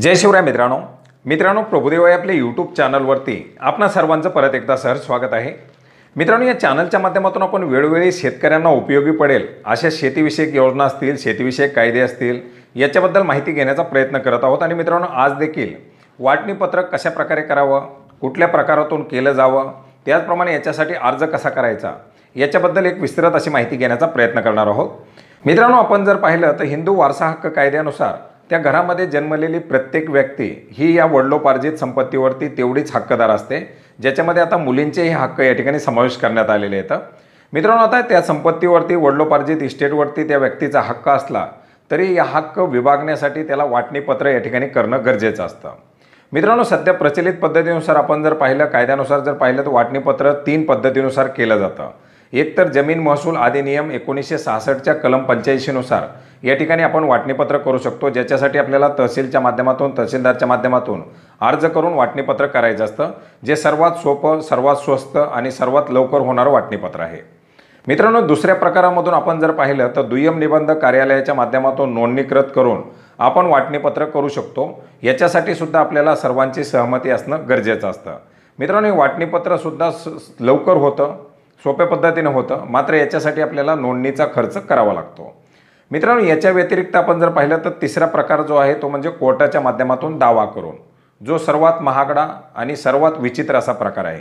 जय शिवराय मित्रांनो मित्रांनो प्रभुदेवा आपल्या यूट्यूब चॅनलवरती आपणा सर्वांचं परत एकदा सर स्वागत आहे मित्रांनो या चॅनलच्या माध्यमातून आपण वेळोवेळी शेतकऱ्यांना उपयोगी पडेल अशा शेतीविषयक योजना असतील शेतीविषयक कायदे असतील याच्याबद्दल माहिती घेण्याचा प्रयत्न करत आहोत आणि मित्रांनो आज देखील वाटणीपत्रक कशा प्रकारे करावं कुठल्या प्रकारातून केलं जावं त्याचप्रमाणे याच्यासाठी अर्ज कसा करायचा याच्याबद्दल एक विस्तृत अशी माहिती घेण्याचा प्रयत्न करणार आहोत मित्रांनो आपण जर पाहिलं तर हिंदू वारसा हक्क कायद्यानुसार त्या घरामध्ये जन्मलेली प्रत्येक व्यक्ती ही या वडलोपार्जित संपत्तीवरती तेवढीच हक्कदार असते ज्याच्यामध्ये आता मुलींचेही हक्क या ठिकाणी समावेश करण्यात आलेले आहेत मित्रांनो आता त्या संपत्तीवरती वडलोपार्जित इस्टेटवरती त्या व्यक्तीचा हक्क असला तरी या हक्क विभागण्यासाठी त्याला वाटणीपत्र या ठिकाणी करणं गरजेचं असतं मित्रांनो सध्या प्रचलित पद्धतीनुसार आपण जर पाहिलं कायद्यानुसार जर पाहिलं तर वाटणीपत्र तीन पद्धतीनुसार केलं जातं एकतर जमीन महसूल अधिनियम एकोणीसशे सहासष्टच्या कलम पंच्याऐंशीनुसार या ठिकाणी आपण वाटणीपत्र करू शकतो ज्याच्यासाठी आपल्याला तहसीलच्या माध्यमातून तहसीलदारच्या माध्यमातून अर्ज करून वाटणीपत्र करायचं असतं जे सर्वात सोपं सर्वात स्वस्त आणि सर्वात लवकर होणारं वाटणीपत्र आहे मित्रांनो दुसऱ्या प्रकारामधून आपण जर पाहिलं तर दुय्यम निबंध कार्यालयाच्या माध्यमातून नोंदणीकृत करून आपण वाटणीपत्र करू शकतो याच्यासाठी सुद्धा आपल्याला सर्वांची सहमती असणं गरजेचं असतं मित्रांनो हे वाटणीपत्रसुद्धा स लवकर होतं सोप्या पद्धतीनं होतं मात्र याच्यासाठी आपल्याला नोंदणीचा खर्च करावा लागतो मित्रांनो याच्या व्यतिरिक्त आपण जर पाहिलं तर तिसरा प्रकार जो आहे तो म्हणजे कोर्टाच्या माध्यमातून दावा करून जो सर्वात महागडा आणि सर्वात विचित्र असा प्रकार आहे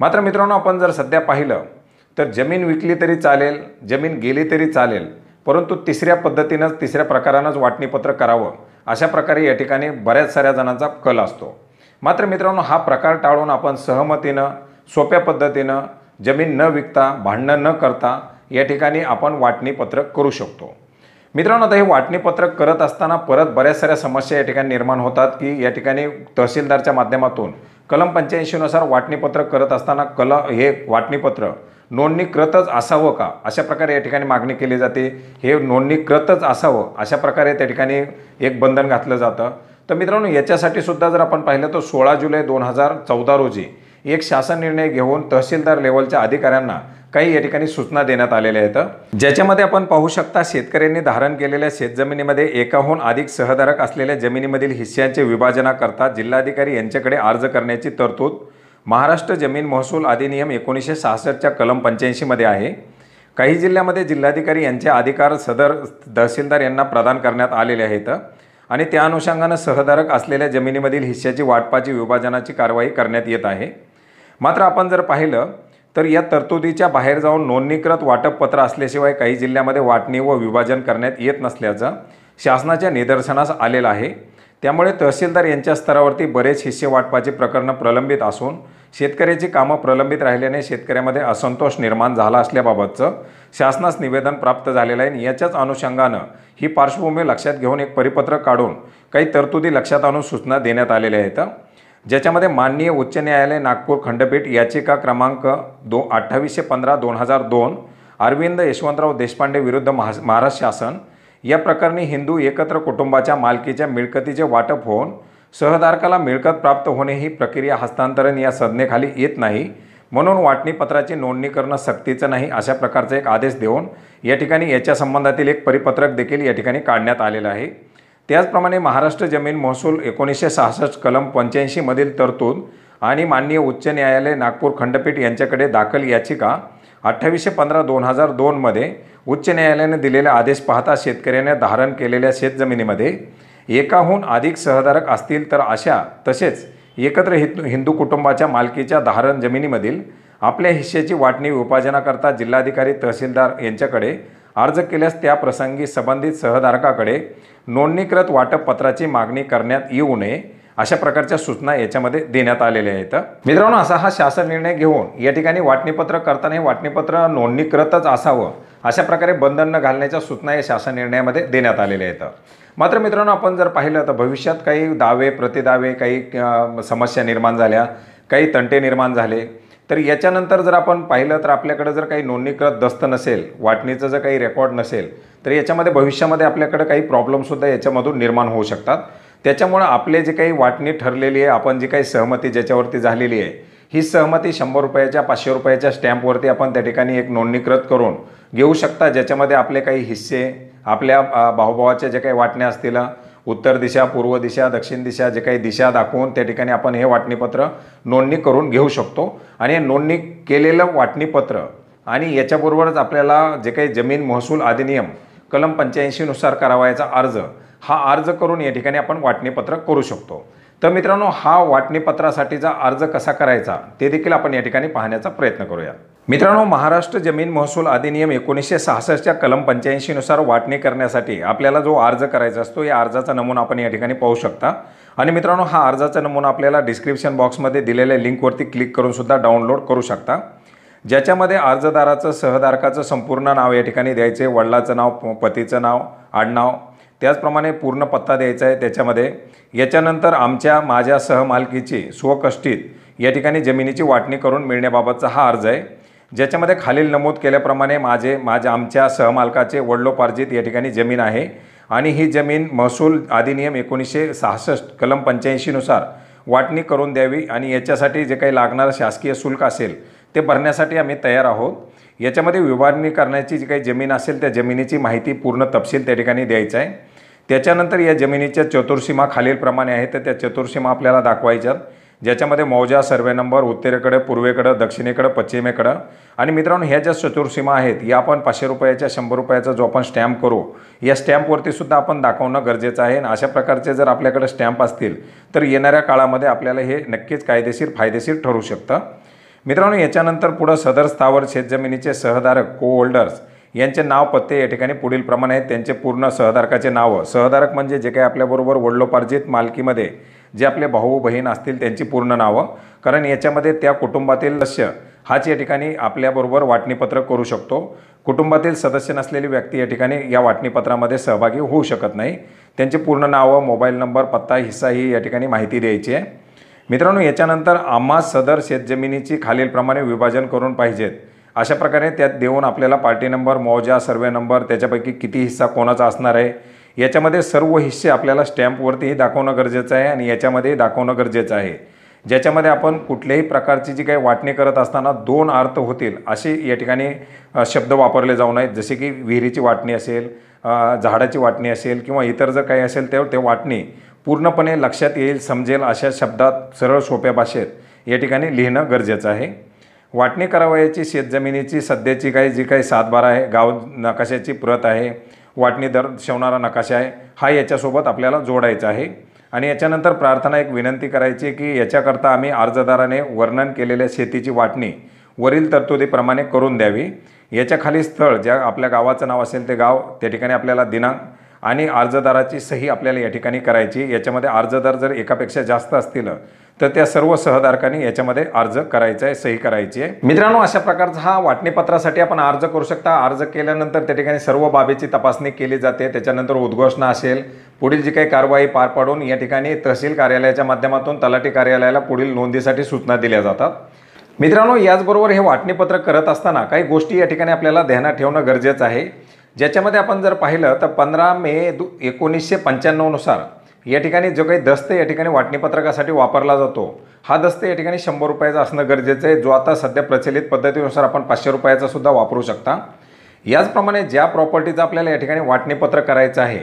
मात्र मित्रांनो आपण जर सध्या पाहिलं तर जमीन विकली तरी चालेल जमीन गेली तरी चालेल परंतु तिसऱ्या पद्धतीनंच तिसऱ्या प्रकारानंच वाटणीपत्र करावं अशा प्रकारे या ठिकाणी बऱ्याच साऱ्या जणांचा कल असतो मात्र मित्रांनो हा प्रकार टाळून आपण सहमतीनं सोप्या पद्धतीनं जमीन न विकता भांडणं न करता या ठिकाणी आपण वाटणीपत्रक करू शकतो मित्रांनो आता हे वाटणीपत्रक करत असताना परत बऱ्याच साऱ्या समस्या या ठिकाणी निर्माण होतात की या ठिकाणी तहसीलदारच्या माध्यमातून कलम पंच्याऐंशीनुसार वाटणीपत्रक करत असताना कल हे वाटणीपत्र नोंदणीकृतच असावं का अशा प्रकारे या ठिकाणी मागणी केली जाते हे नोंदणीकृतच असावं अशा प्रकारे त्या ठिकाणी एक बंधन घातलं जातं तर मित्रांनो याच्यासाठी सुद्धा जर आपण पाहिलं तर सोळा जुलै दोन हजार चौदा रोजी एक शासन निर्णय घेऊन तहसीलदार लेवलच्या अधिकाऱ्यांना काही या ठिकाणी सूचना देण्यात आलेल्या आहेत ज्याच्यामध्ये आपण पाहू शकता शेतकऱ्यांनी धारण केलेल्या शेतजमिनीमध्ये एकाहून अधिक सहधारक असलेल्या जमिनीमधील हिस्स्यांचे विभाजनाकरता जिल्हाधिकारी यांच्याकडे अर्ज करण्याची तरतूद महाराष्ट्र जमीन महसूल अधिनियम एकोणीसशे सहासष्टच्या कलम पंच्याऐंशीमध्ये आहे काही जिल्ह्यामध्ये जिल्हाधिकारी यांचे अधिकार सदर तहसीलदार यांना प्रदान करण्यात आलेले आहेत आणि त्या अनुषंगानं सहधारक असलेल्या जमिनीमधील हिस्स्याची वाटपाची विभाजनाची कारवाई करण्यात येत आहे मात्र आपण जर पाहिलं तर या तरतुदीच्या बाहेर जाऊन नोंदणीकृत वाटपपत्र असल्याशिवाय काही जिल्ह्यामध्ये वाटणी व विभाजन करण्यात येत नसल्याचं शासनाच्या निदर्शनास आलेलं आहे त्यामुळे तहसीलदार यांच्या स्तरावरती बरेच हिस्से वाटपाचे प्रकरणं प्रलंबित असून शेतकऱ्याची कामं प्रलंबित राहिल्याने शेतकऱ्यामध्ये असंतोष निर्माण झाला असल्याबाबतचं शासनास निवेदन प्राप्त झालेलं आहे याच्याच अनुषंगानं ही पार्श्वभूमी लक्षात घेऊन एक परिपत्रक काढून काही तरतुदी लक्षात आणून सूचना देण्यात आलेल्या आहेत ज्याच्यामध्ये माननीय उच्च न्यायालय नागपूर खंडपीठ याचिका क्रमांक दो अठ्ठावीसशे पंधरा दोन हजार दोन अरविंद यशवंतराव देशपांडे विरुद्ध महा महाराष्ट्र शासन या प्रकरणी हिंदू एकत्र कुटुंबाच्या मालकीच्या मिळकतीचे वाटप होऊन सहधारकाला मिळकत प्राप्त होणे ही प्रक्रिया हस्तांतरण या संज्ञेखाली येत नाही म्हणून वाटणीपत्राची नोंदणी करणं सक्तीचं नाही अशा प्रकारचा एक आदेश देऊन या ठिकाणी याच्या संबंधातील एक परिपत्रक देखील या ठिकाणी काढण्यात आलेलं आहे त्याचप्रमाणे महाराष्ट्र जमीन महसूल एकोणीसशे सहासष्ट कलम पंच्याऐंशीमधील तरतूद आणि माननीय उच्च न्यायालय नागपूर खंडपीठ यांच्याकडे दाखल याचिका अठ्ठावीसशे पंधरा दोन हजार दोनमध्ये उच्च न्यायालयाने दिलेला आदेश पाहता शेतकऱ्याने धारण केलेल्या शेतजमिनीमध्ये एकाहून अधिक सहधारक असतील तर अशा तसेच एकत्र हिंदू हिंदू कुटुंबाच्या मालकीच्या धारण जमिनीमधील आपल्या हिश्श्याची वाटणी विभाजनाकरता जिल्हाधिकारी तहसीलदार यांच्याकडे अर्ज केल्यास त्या प्रसंगी संबंधित सहधारकाकडे नोंदणीकृत वाटपपत्राची मागणी करण्यात येऊ नये अशा प्रकारच्या सूचना याच्यामध्ये देण्यात आलेल्या आहेत मित्रांनो असा हा शासन निर्णय घेऊन या ठिकाणी वाटणीपत्र करताना हे वाटणीपत्र नोंदणीकृतच असावं अशा प्रकारे बंधन न घालण्याच्या सूचना या शासन निर्णयामध्ये देण्यात आलेल्या आहेत मात्र मित्रांनो आपण जर पाहिलं तर भविष्यात काही दावे प्रतिदावे काही समस्या निर्माण झाल्या काही तंटे निर्माण झाले तर याच्यानंतर जर आपण पाहिलं तर आपल्याकडे जर काही नोंदणीकृत दस्त नसेल वाटणीचं जर काही रेकॉर्ड नसेल तर याच्यामध्ये भविष्यामध्ये आपल्याकडे काही प्रॉब्लेमसुद्धा याच्यामधून निर्माण होऊ शकतात त्याच्यामुळं आपले जे काही वाटणी ठरलेली आहे आपण जी काही सहमती ज्याच्यावरती झालेली आहे ही सहमती शंभर रुपयाच्या पाचशे रुपयाच्या स्टॅम्पवरती आपण त्या ठिकाणी एक नोंदणीकृत करून घेऊ शकता ज्याच्यामध्ये आपले काही हिस्से आपल्या भाऊभावाच्या ज्या काही वाटण्या असतील उत्तर दिशा पूर्व दिशा दक्षिण दिशा जे काही दिशा दाखवून त्या ठिकाणी आपण हे वाटणीपत्र नोंदणी करून घेऊ शकतो आणि हे नोंदणी केलेलं वाटणीपत्र आणि याच्याबरोबरच आपल्याला जे काही जमीन महसूल अधिनियम कलम पंच्याऐंशीनुसार करावायचा अर्ज हा अर्ज करून या ठिकाणी आपण वाटणीपत्र करू शकतो तर मित्रांनो हा वाटणीपत्रासाठीचा अर्ज कसा करायचा ते देखील आपण या ठिकाणी पाहण्याचा प्रयत्न करूया मित्रांनो महाराष्ट्र जमीन महसूल अधिनियम एकोणीसशे सहासष्टच्या कलम पंच्याऐंशीनुसार वाटणी करण्यासाठी आपल्याला जो अर्ज करायचा असतो या अर्जाचा नमुना आपण या ठिकाणी पाहू शकता आणि मित्रांनो हा अर्जाचा नमुना आपल्याला डिस्क्रिप्शन बॉक्समध्ये दिलेल्या लिंकवरती क्लिक करून सुद्धा डाउनलोड करू शकता ज्याच्यामध्ये अर्जदाराचं सहधारकाचं संपूर्ण नाव या ठिकाणी द्यायचे वडिलाचं नाव पतीचं नाव आडनाव त्याचप्रमाणे पूर्ण पत्ता द्यायचा आहे त्याच्यामध्ये याच्यानंतर आमच्या माझ्या सहमालकीची स्वकष्टीत या ठिकाणी जमिनीची वाटणी करून मिळण्याबाबतचा हा अर्ज आहे ज्याच्यामध्ये खालील नमूद केल्याप्रमाणे माझे माझ्या आमच्या सहमालकाचे वडलोपार्जित या ठिकाणी जमीन आहे आणि ही जमीन महसूल अधिनियम एकोणीसशे सहासष्ट कलम पंच्याऐंशीनुसार वाटणी करून द्यावी आणि याच्यासाठी जे काही लागणारं शासकीय शुल्क असेल ते भरण्यासाठी आम्ही तयार आहोत याच्यामध्ये विभागणी करण्याची जी काही जमीन असेल त्या जमिनीची माहिती पूर्ण तपशील त्या ठिकाणी द्यायचं आहे त्याच्यानंतर या जमिनीच्या चतुर्सीमा खालीलप्रमाणे आहे तर त्या चतुर्सीमा आपल्याला दाखवायच्यात ज्याच्यामध्ये मौजा सर्वे नंबर उत्तरेकडे पूर्वेकडं दक्षिणेकडं पश्चिमेकडं आणि मित्रांनो ह्या ज्या चतुर्सीमा आहेत या आपण पाचशे रुपयाच्या शंभर रुपयाचा जो आपण स्टॅम्प करू या स्टॅम्पवरती सुद्धा आपण दाखवणं गरजेचं आहे आणि अशा प्रकारचे जर आपल्याकडे स्टॅम्प असतील तर येणाऱ्या काळामध्ये आपल्याला हे नक्कीच कायदेशीर फायदेशीर ठरू शकतं मित्रांनो याच्यानंतर पुढं सदर स्थावर शेतजमिनीचे सहधारक को होल्डर्स यांचे नाव पत्ते या ठिकाणी पुढील प्रमाणे आहेत त्यांचे पूर्ण सहधारकाचे नावं सहधारक म्हणजे जे काही आपल्याबरोबर वडलोपार्जित मालकीमध्ये जे आपले भाऊ बहीण असतील त्यांची पूर्ण नावं कारण याच्यामध्ये त्या कुटुंबातील सदस्य हाच या ठिकाणी आपल्याबरोबर वाटणीपत्र करू शकतो कुटुंबातील सदस्य नसलेली व्यक्ती या ठिकाणी या वाटणीपत्रामध्ये सहभागी होऊ शकत नाही त्यांचे पूर्ण नावं मोबाईल नंबर पत्ता हिस्सा ही या ठिकाणी माहिती द्यायची आहे मित्रांनो याच्यानंतर आम्हा सदर शेतजमिनीची खालीलप्रमाणे विभाजन करून पाहिजेत अशा प्रकारे त्यात देऊन आपल्याला पार्टी नंबर मौजा सर्वे नंबर त्याच्यापैकी किती हिस्सा कोणाचा असणार आहे याच्यामध्ये सर्व हिस्से आपल्याला स्टॅम्पवरतीही दाखवणं गरजेचं आहे आणि याच्यामध्ये दाखवणं गरजेचं आहे ज्याच्यामध्ये आपण कुठल्याही प्रकारची जी काही वाटणी करत असताना दोन अर्थ होतील असे या ठिकाणी शब्द वापरले जाऊ नयेत जसे की विहिरीची वाटणी असेल झाडाची वाटणी असेल किंवा इतर जर काही असेल तर ते वाटणी पूर्णपणे लक्षात येईल समजेल अशा शब्दात सरळ सोप्या भाषेत या ठिकाणी लिहिणं गरजेचं आहे वाटणी करावयाची शेतजमिनीची सध्याची काही जी काही सातबारा आहे गाव नकाशाची प्रत आहे वाटणी दर्शवणारा नकाशा आहे हा याच्यासोबत आपल्याला जोडायचा आहे आणि याच्यानंतर प्रार्थना एक विनंती करायची की याच्याकरता आम्ही अर्जदाराने वर्णन केलेल्या शेतीची वाटणी वरील तरतुदीप्रमाणे करून द्यावी याच्या खाली स्थळ ज्या आपल्या गावाचं नाव असेल ते गाव त्या ठिकाणी आपल्याला दिनांक आणि अर्जदाराची सही आपल्याला या ठिकाणी करायची याच्यामध्ये अर्जदार जर एकापेक्षा जास्त असतील तर त्या सर्व सहधारकांनी याच्यामध्ये अर्ज करायचा आहे सही करायची आहे मित्रांनो अशा प्रकारचा हा वाटणीपत्रासाठी आपण अर्ज करू शकता अर्ज केल्यानंतर त्या ठिकाणी सर्व बाबीची तपासणी केली जाते त्याच्यानंतर उद्घोषणा असेल पुढील जी काही कारवाई पार पाडून या ठिकाणी तहसील कार्यालयाच्या माध्यमातून तलाठी कार्यालयाला पुढील नोंदीसाठी सूचना दिल्या जातात मित्रांनो याचबरोबर हे वाटणीपत्र करत असताना काही गोष्टी या ठिकाणी आपल्याला ध्यानात ठेवणं गरजेचं आहे ज्याच्यामध्ये आपण जर पाहिलं तर पंधरा मे दु एकोणीसशे पंच्याण्णवनुसार या ठिकाणी जो काही दस्त या ठिकाणी वाटणीपत्रकासाठी वापरला जातो हा दस्ते या ठिकाणी शंभर रुपयाचा असणं गरजेचं आहे जो आता सध्या प्रचलित पद्धतीनुसार आपण पाचशे रुपयाचा सुद्धा वापरू शकता याचप्रमाणे ज्या प्रॉपर्टीचं आपल्याला या ठिकाणी वाटणीपत्र करायचं आहे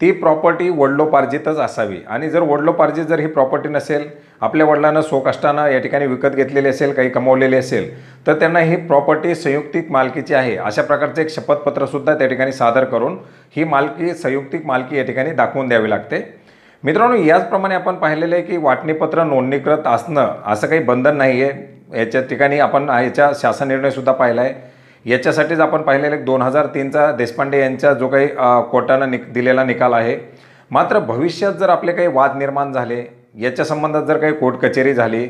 ती प्रॉपर्टी वडलोपार्जितच असावी आणि जर वडलोपार्जित जर ही प्रॉपर्टी नसेल आपल्या वडिलांना सोकष्टांना या ठिकाणी विकत घेतलेली असेल काही कमवलेली असेल तर त्यांना ही प्रॉपर्टी संयुक्तिक मालकीची आहे अशा प्रकारचे एक शपथपत्रसुद्धा त्या ठिकाणी सादर करून ही मालकी संयुक्तिक मालकी या ठिकाणी दाखवून द्यावी लागते मित्रांनो याचप्रमाणे आपण पाहिलेलं आहे की वाटणीपत्र नोंदणीकृत असणं असं काही बंधन नाही आहे याच्या ठिकाणी आपण याच्या शासन निर्णयसुद्धा पाहिला आहे याच्यासाठीच आपण पाहिलेलं आहे दोन हजार तीनचा देशपांडे यांचा जो काही कोर्टानं निक दिलेला निकाल आहे मात्र भविष्यात जर आपले काही वाद निर्माण झाले याच्या संबंधात जर काही कोर्ट कचेरी झाली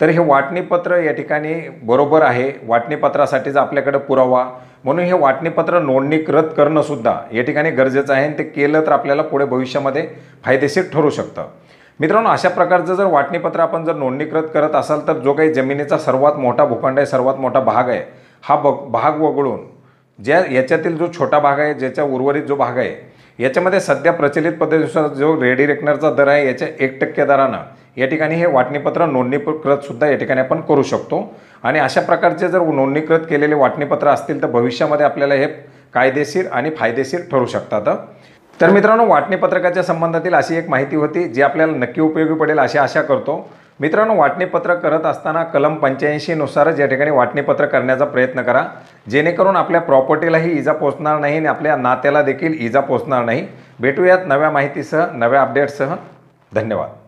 तर हे वाटणीपत्र या ठिकाणी बरोबर आहे वाटणीपत्रासाठीच आपल्याकडं पुरावा म्हणून हे वाटणीपत्र नोंदणीकृत करणंसुद्धा या ठिकाणी गरजेचं आहे आणि ते केलं तर आपल्याला पुढे भविष्यामध्ये फायदेशीर ठरू शकतं मित्रांनो अशा प्रकारचं जर वाटणीपत्र आपण जर नोंदणीकृत करत असाल तर जो काही जमिनीचा सर्वात मोठा भूखंड आहे सर्वात मोठा भाग आहे हा ब भाग वगळून ज्या याच्यातील जो छोटा भाग आहे ज्याच्या उर्वरित जो भाग आहे याच्यामध्ये सध्या प्रचलित पद्धतीनुसार जो रेडी रेकनरचा दर आहे याच्या एक टक्के दरानं या ठिकाणी हे वाटणीपत्र नोंदणीकृतसुद्धा या ठिकाणी आपण करू शकतो आणि अशा प्रकारचे जर नोंदणीकृत केलेले वाटणीपत्र असतील तर भविष्यामध्ये आपल्याला हे कायदेशीर आणि फायदेशीर ठरू शकतात तर मित्रांनो वाटणीपत्रकाच्या संबंधातील अशी एक माहिती होती जी आपल्याला नक्की उपयोगी पडेल अशी आशा करतो मित्रांनो वाटणीपत्र करत असताना कलम पंच्याऐंशीनुसारच या ठिकाणी वाटणीपत्र करण्याचा प्रयत्न करा जेणेकरून आपल्या प्रॉपर्टीलाही इजा पोचणार नाही आणि आपल्या नात्याला देखील इजा पोचणार नाही भेटूयात नव्या माहितीसह नव्या अपडेट्ससह धन्यवाद